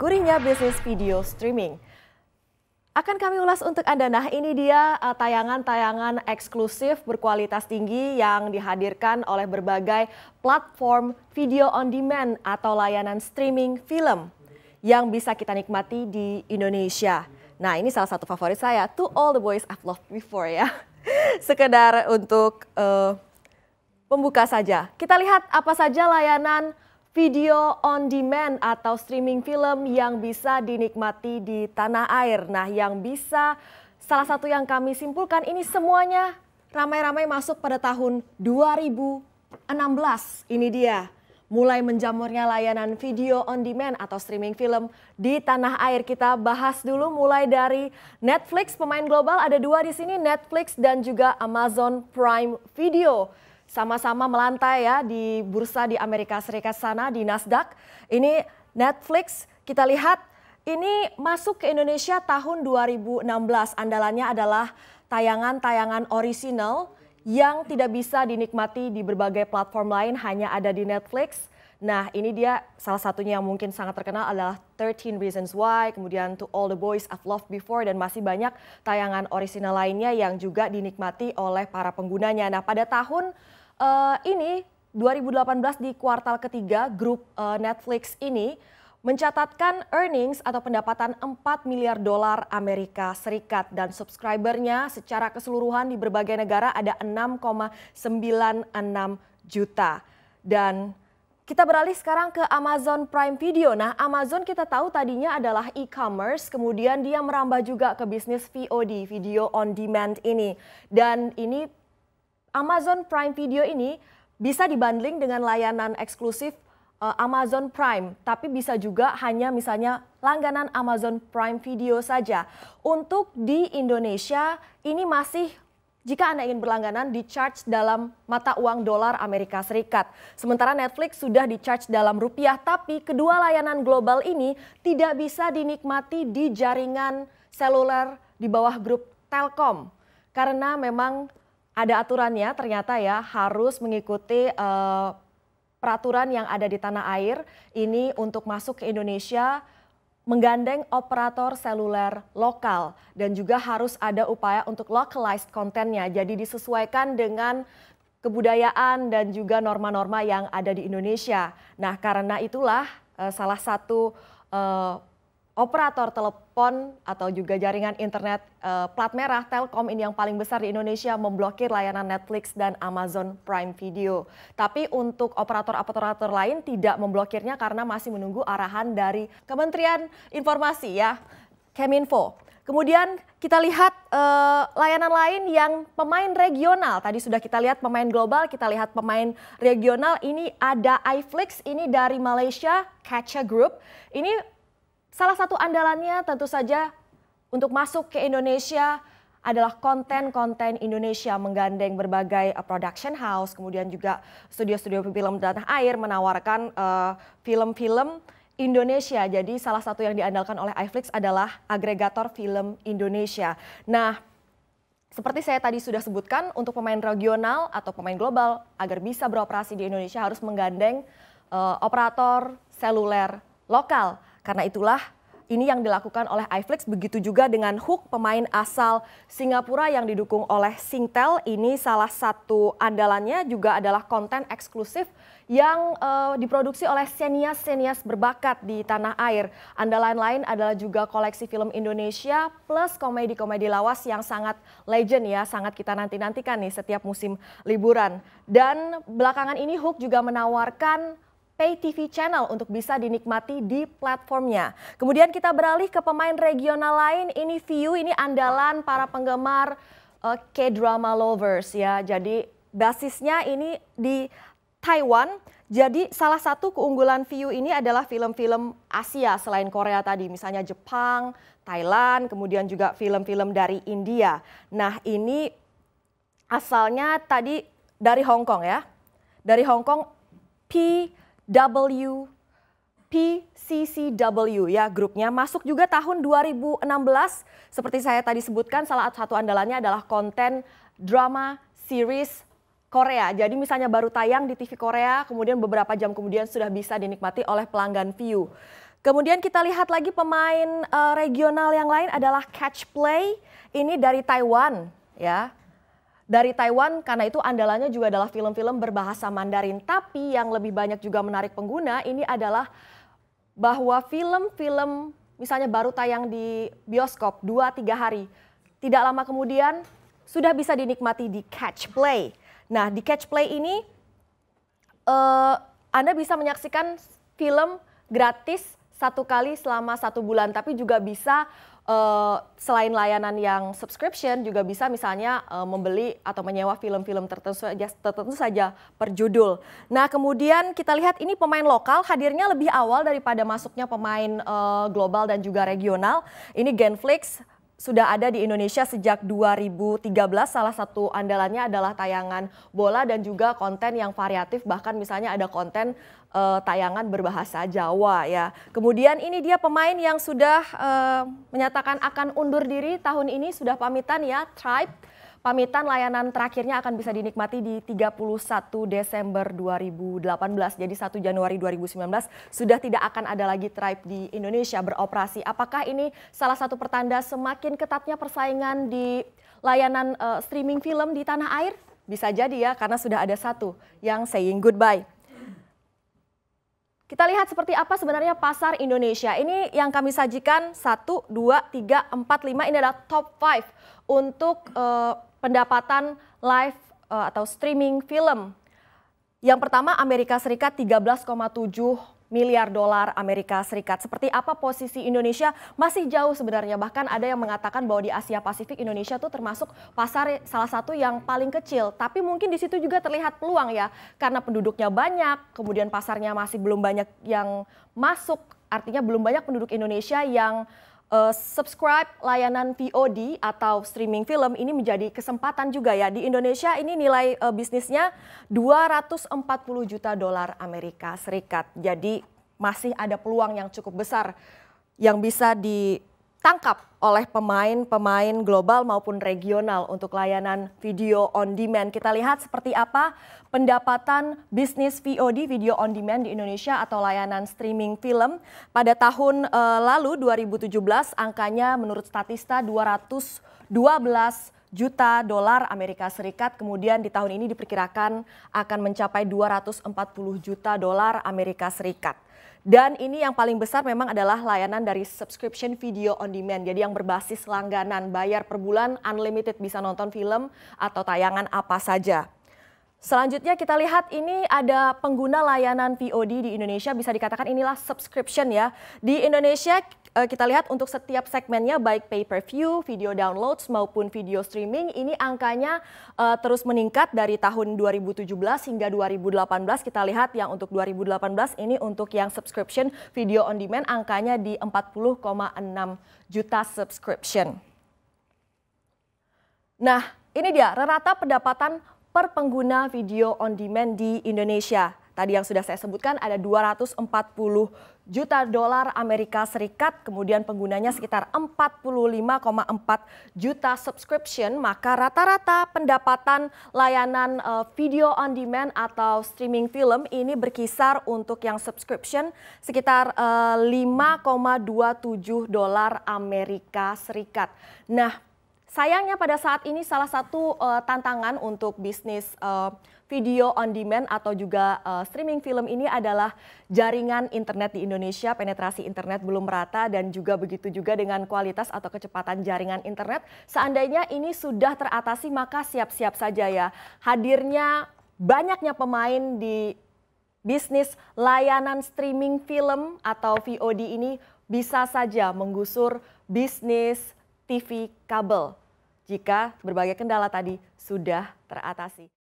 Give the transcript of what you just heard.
Gurihnya bisnis video streaming. Akan kami ulas untuk Anda. Nah, ini dia eh, tayangan-tayangan eksklusif berkualitas tinggi yang dihadirkan oleh berbagai platform video on demand atau layanan streaming film yang bisa kita nikmati di Indonesia. Nah, ini salah satu favorit saya, To All The Boys I've Loved Before ya. Sekedar untuk uh, pembuka saja. Kita lihat apa saja layanan video on demand atau streaming film yang bisa dinikmati di tanah air. Nah, yang bisa salah satu yang kami simpulkan ini semuanya ramai-ramai masuk pada tahun 2016. Ini dia mulai menjamurnya layanan video on demand atau streaming film di tanah air. Kita bahas dulu mulai dari Netflix, pemain global ada dua di sini, Netflix dan juga Amazon Prime Video sama-sama melantai ya di bursa di Amerika Serikat sana di Nasdaq. Ini Netflix kita lihat ini masuk ke Indonesia tahun 2016. Andalannya adalah tayangan-tayangan original yang tidak bisa dinikmati di berbagai platform lain hanya ada di Netflix. Nah ini dia salah satunya yang mungkin sangat terkenal adalah 13 Reasons Why, kemudian To All The Boys I've Loved Before, dan masih banyak tayangan original lainnya yang juga dinikmati oleh para penggunanya. Nah pada tahun uh, ini 2018 di kuartal ketiga grup uh, Netflix ini mencatatkan earnings atau pendapatan 4 miliar dolar Amerika Serikat dan subscribernya secara keseluruhan di berbagai negara ada 6,96 juta. Dan kita beralih sekarang ke Amazon Prime Video. Nah, Amazon kita tahu tadinya adalah e-commerce, kemudian dia merambah juga ke bisnis VOD, video on demand ini. Dan ini Amazon Prime Video ini bisa dibanding dengan layanan eksklusif uh, Amazon Prime, tapi bisa juga hanya misalnya langganan Amazon Prime Video saja. Untuk di Indonesia ini masih jika Anda ingin berlangganan di charge dalam mata uang dolar Amerika Serikat. Sementara Netflix sudah di charge dalam rupiah, tapi kedua layanan global ini tidak bisa dinikmati di jaringan seluler di bawah grup Telkom. Karena memang ada aturannya ternyata ya harus mengikuti uh, peraturan yang ada di tanah air ini untuk masuk ke Indonesia menggandeng operator seluler lokal dan juga harus ada upaya untuk localized kontennya. Jadi disesuaikan dengan kebudayaan dan juga norma-norma yang ada di Indonesia. Nah, karena itulah eh, salah satu uh, operator telepon atau juga jaringan internet uh, plat merah Telkom ini yang paling besar di Indonesia memblokir layanan Netflix dan Amazon Prime Video. Tapi untuk operator-operator lain tidak memblokirnya karena masih menunggu arahan dari Kementerian Informasi ya, Keminfo. Kemudian kita lihat uh, layanan lain yang pemain regional. Tadi sudah kita lihat pemain global, kita lihat pemain regional. Ini ada iFlix, ini dari Malaysia, Catcha Group. Ini Salah satu andalannya tentu saja untuk masuk ke Indonesia adalah konten-konten Indonesia menggandeng berbagai eh, production house, kemudian juga studio-studio film dan air menawarkan eh, film-film uh, Indonesia. Jadi salah satu yang diandalkan oleh iFlix adalah agregator film Indonesia. Nah, seperti saya tadi sudah sebutkan, untuk pemain regional atau pemain global agar bisa beroperasi di Indonesia harus menggandeng uh, operator seluler lokal karena itulah ini yang dilakukan oleh iFlix begitu juga dengan Hook pemain asal Singapura yang didukung oleh Singtel. Ini salah satu andalannya juga adalah konten eksklusif yang uh, diproduksi oleh senias-senias berbakat di tanah air. Andalan lain adalah juga koleksi film Indonesia plus komedi-komedi lawas yang sangat legend ya, sangat kita nanti-nantikan nih setiap musim liburan. Dan belakangan ini Hook juga menawarkan pay TV channel untuk bisa dinikmati di platformnya. Kemudian kita beralih ke pemain regional lain, ini View, ini andalan para penggemar uh, K-drama lovers ya. Jadi basisnya ini di Taiwan. Jadi salah satu keunggulan View ini adalah film-film Asia selain Korea tadi, misalnya Jepang, Thailand, kemudian juga film-film dari India. Nah, ini asalnya tadi dari Hong Kong ya. Dari Hong Kong P W PCCW ya grupnya masuk juga tahun 2016 seperti saya tadi sebutkan salah satu andalannya adalah konten drama series Korea. Jadi misalnya baru tayang di TV Korea kemudian beberapa jam kemudian sudah bisa dinikmati oleh pelanggan view. Kemudian kita lihat lagi pemain uh, regional yang lain adalah Catch Play ini dari Taiwan ya dari Taiwan karena itu andalannya juga adalah film-film berbahasa Mandarin. Tapi yang lebih banyak juga menarik pengguna ini adalah bahwa film-film misalnya baru tayang di bioskop 2-3 hari. Tidak lama kemudian sudah bisa dinikmati di Catch Play. Nah di Catch Play ini uh, Anda bisa menyaksikan film gratis satu kali selama satu bulan. Tapi juga bisa uh, selain layanan yang subscription juga bisa misalnya uh, membeli atau menyewa film-film tertentu saja, tertentu saja per judul. Nah kemudian kita lihat ini pemain lokal hadirnya lebih awal daripada masuknya pemain uh, global dan juga regional. Ini Genflix sudah ada di Indonesia sejak 2013. Salah satu andalannya adalah tayangan bola dan juga konten yang variatif bahkan misalnya ada konten uh, tayangan berbahasa Jawa ya. Kemudian ini dia pemain yang sudah uh, menyatakan akan undur diri tahun ini sudah pamitan ya Tribe Pamitan layanan terakhirnya akan bisa dinikmati di 31 Desember 2018. Jadi 1 Januari 2019 sudah tidak akan ada lagi tribe di Indonesia beroperasi. Apakah ini salah satu pertanda semakin ketatnya persaingan di layanan uh, streaming film di tanah air? Bisa jadi ya karena sudah ada satu yang saying goodbye. Kita lihat seperti apa sebenarnya pasar Indonesia. Ini yang kami sajikan 1, 2, 3, 4, 5. Ini adalah top 5 untuk uh, pendapatan live uh, atau streaming film. Yang pertama Amerika Serikat 13,7 miliar dolar Amerika Serikat. Seperti apa posisi Indonesia masih jauh sebenarnya. Bahkan ada yang mengatakan bahwa di Asia Pasifik Indonesia tuh termasuk pasar salah satu yang paling kecil. Tapi mungkin di situ juga terlihat peluang ya. Karena penduduknya banyak, kemudian pasarnya masih belum banyak yang masuk. Artinya belum banyak penduduk Indonesia yang Uh, subscribe layanan VOD atau streaming film ini menjadi kesempatan juga ya. Di Indonesia ini nilai uh, bisnisnya 240 juta dolar Amerika Serikat. Jadi masih ada peluang yang cukup besar yang bisa di ditangkap oleh pemain-pemain global maupun regional untuk layanan video on demand. Kita lihat seperti apa pendapatan bisnis VOD video on demand di Indonesia atau layanan streaming film pada tahun eh, lalu 2017 angkanya menurut Statista 212 juta dolar Amerika Serikat, kemudian di tahun ini diperkirakan akan mencapai 240 juta dolar Amerika Serikat. Dan ini yang paling besar memang adalah layanan dari subscription video on demand. Jadi yang berbasis langganan, bayar per bulan unlimited bisa nonton film atau tayangan apa saja. Selanjutnya kita lihat ini ada pengguna layanan VOD di Indonesia bisa dikatakan inilah subscription ya. Di Indonesia eh, kita lihat untuk setiap segmennya baik pay-per-view, video downloads maupun video streaming ini angkanya uh, terus meningkat dari tahun 2017 hingga 2018. Kita lihat yang untuk 2018 ini untuk yang subscription video on demand angkanya di 40,6 juta subscription. Nah, ini dia rata pendapatan per pengguna video on demand di Indonesia. Tadi yang sudah saya sebutkan ada 240 juta dolar Amerika Serikat, kemudian penggunanya sekitar 45,4 juta subscription, maka rata-rata pendapatan layanan eh, video on demand atau streaming film ini berkisar untuk yang subscription sekitar eh, uh, 5,27 dolar Amerika Serikat. Nah, Sayangnya pada saat ini salah satu uh, tantangan untuk bisnis uh, video on demand atau juga uh, streaming film ini adalah jaringan internet di Indonesia, penetrasi internet belum merata dan juga begitu juga dengan kualitas atau kecepatan jaringan internet. Seandainya ini sudah teratasi maka siap-siap saja ya hadirnya banyaknya pemain di bisnis layanan streaming film atau VOD ini bisa saja menggusur bisnis TV kabel jika berbagai kendala tadi sudah teratasi